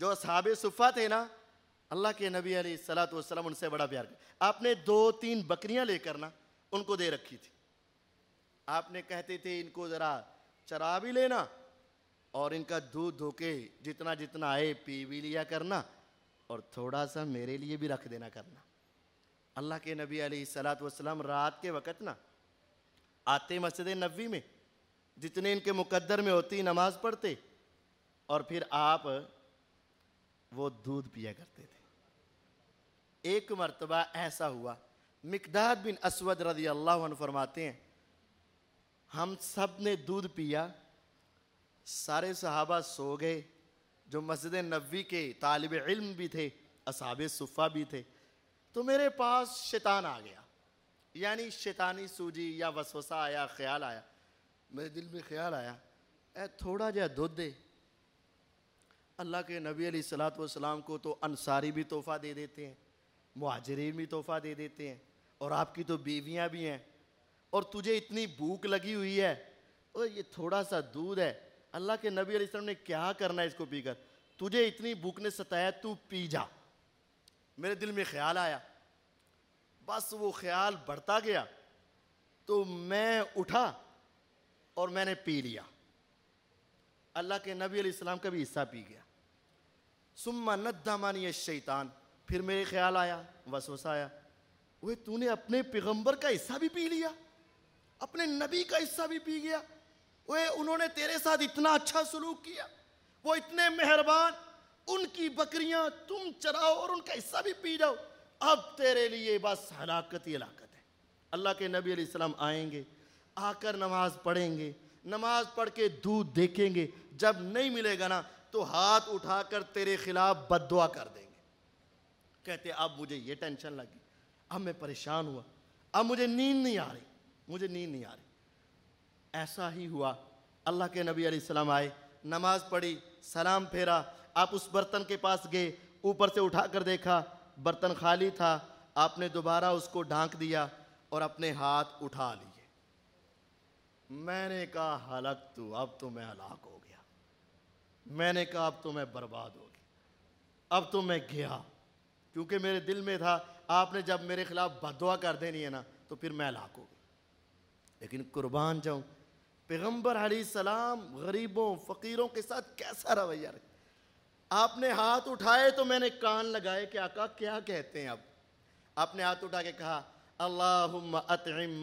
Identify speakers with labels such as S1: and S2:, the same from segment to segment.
S1: जो साहब सुफ़ा थे ना अल्लाह के नबी अली सलात वसलम उनसे बड़ा प्यार किया आपने दो तीन बकरियां लेकर ना उनको दे रखी थी आपने कहते थे इनको ज़रा चरा भी लेना और इनका दूध धोके जितना जितना आए पी भी लिया करना और थोड़ा सा मेरे लिए भी रख देना करना अल्लाह के नबी अली सलात वसलम रात के वक़्त ना आते मस्जिद नबी में जितने इनके मुकद्दर में होती नमाज़ पढ़ते और फिर आप वो दूध पिया करते थे एक मरतबा ऐसा हुआ मिकदाद बिन असवद रदी अल्लाह फरमाते हैं हम सब ने दूध पिया सारे सहाबा सो गए जो मस्जिद नबी के तालब इल्म भी थे असाब सुफ़ा भी थे तो मेरे पास शैतान आ गया यानी शैतानी सूजी या वसवसा आया ख्याल आया मेरे दिल में ख्याल आया ए थोड़ा जहा दूध दे अल्लाह के नबी सलात सलाम को तो अंसारी भी तोहफ़ा दे देते हैं मुहाजरीन भी तोहफ़ा दे देते हैं और आपकी तो बीवियाँ भी हैं और तुझे इतनी भूख लगी हुई है और ये थोड़ा सा दूध है अल्लाह के नबी अलैहि ने क्या करना है इसको पीकर तुझे इतनी भूख ने सताया तू पी जा मेरे दिल में ख्याल आया बस वो ख्याल बढ़ता गया तो मैं उठा और मैंने पी लिया अल्लाह के नबी अलैहिस्सलाम का भी हिस्सा पी गया सुम्मा नद्दामानी शैतान फिर मेरे ख्याल आया वसवसा आया वह तूने अपने पैगंबर का हिस्सा भी पी लिया अपने नबी का हिस्सा भी पी गया वह उन्होंने तेरे साथ इतना अच्छा सलूक किया वो इतने मेहरबान उनकी बकरियां तुम चराओ और उनका हिस्सा भी पी जाओ अब तेरे लिए बस हलाकत ही हलाकत है अल्लाह के नबी अलैहिस्सलाम आएंगे आकर नमाज पढ़ेंगे नमाज पढ़ के दूध देखेंगे जब नहीं मिलेगा ना तो हाथ उठाकर तेरे खिलाफ बदुआ कर देंगे कहते अब मुझे ये टेंशन लगी अब मैं परेशान हुआ अब मुझे नींद नहीं आ रही मुझे नींद नहीं आ रही ऐसा ही हुआ अल्लाह के नबी सलाम आए नमाज पढ़ी सलाम फेरा आप उस बर्तन के पास गए ऊपर से उठा कर देखा बर्तन खाली था आपने दोबारा उसको ढांक दिया और अपने हाथ उठा लिए मैंने कहा हलक तू अब तो मैं हलाक हो गया मैंने कहा अब तो मैं बर्बाद हो गया अब तो मैं गया क्योंकि मेरे दिल में था आपने जब मेरे खिलाफ बदवा कर देनी है ना तो फिर मैं हलाक हो गया लेकिन कुर्बान पैगंबर पैगम्बर सलाम गरीबों फ़कीरों के साथ कैसा रवैया रखा आपने हाथ उठाए तो मैंने कान लगाए कि आका क्या कहते हैं अब आपने हाथ उठा के कहा अल्लाहुम्मा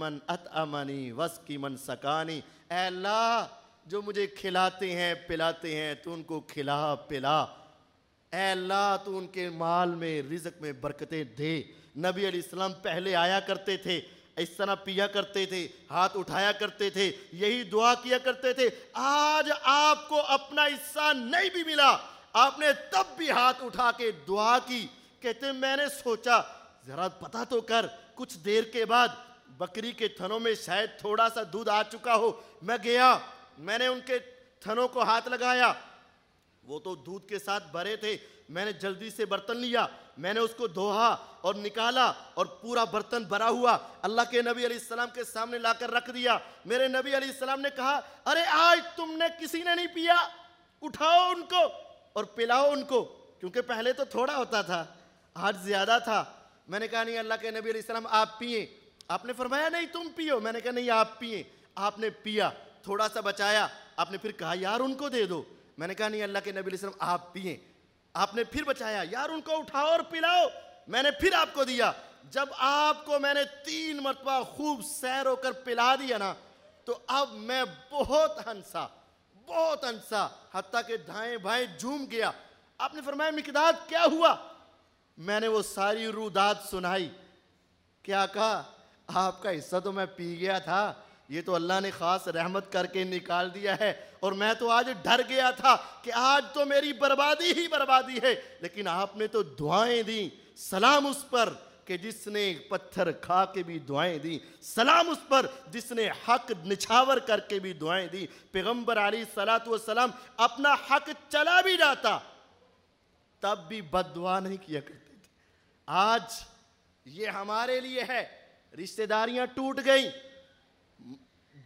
S1: मन अतअमनी वस्की मन सकानी अल्लाह जो मुझे खिलाते हैं पिलाते हैं तो उनको खिला पिला अल्लाह तो उनके माल में रिजक में बरकतें दे नबी अलैहिस्सलाम पहले आया करते थे इस तरह पिया करते थे हाथ उठाया करते थे यही दुआ किया करते थे आज आपको अपना हिस्सा नहीं भी मिला आपने तब भी हाथ उठा के दुआ की कहते मैंने सोचा जरा पता तो कर कुछ देर के बाद बकरी के थनों में शायद थोड़ा सा दूध आ चुका हो मैं गया मैंने उनके थनों को हाथ लगाया वो तो दूध के साथ भरे थे मैंने जल्दी से बर्तन लिया मैंने उसको धोहा और निकाला और पूरा बर्तन भरा हुआ अल्लाह के नबी अली सलाम के सामने लाकर रख दिया मेरे नबी अली सलाम ने कहा अरे आज तुमने किसी ने नहीं पिया उठाओ उनको और पिलाओ उनको क्योंकि पहले तो थोड़ा होता था आज ज़्यादा था मैंने कहा नहीं अल्लाह के नबी अलैहिस्सलाम आप पिए आपने फरमाया नहीं तुम पियो मैंने कहा नहीं आप पिए आपने पिया थोड़ा सा बचाया आपने फिर कहा यार उनको दे दो मैंने कहा नहीं अल्लाह के नबी अलैहिस्सलाम आप पिए आपने फिर बचाया यार उनको उठाओ और पिलाओ मैंने फिर आपको दिया जब आपको मैंने तीन मरतबा खूब सैर होकर पिला दिया ना तो अब मैं बहुत हंसा बहुत हंसा हती के धाएं भाएं झूम गया आपने फरमाया मिकदाद क्या हुआ मैंने वो सारी रुदात सुनाई क्या कहा आपका हिस्सा तो मैं पी गया था ये तो अल्लाह ने खास रहमत करके निकाल दिया है और मैं तो आज डर गया था कि आज तो मेरी बर्बादी ही बर्बादी है लेकिन आपने तो दुआएं दी सलाम उस पर कि जिसने पत्थर खा के भी दुआएं दी सलाम उस पर जिसने हक निछावर करके भी दुआएं दी पैगंबर आली सलात सलाम अपना हक चला भी जाता तब भी बदवा नहीं किया करते थे आज ये हमारे लिए है रिश्तेदारियां टूट गई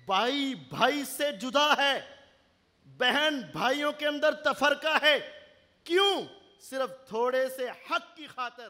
S1: भाई भाई से जुदा है बहन भाइयों के अंदर तफरका है क्यों सिर्फ थोड़े से हक की खातर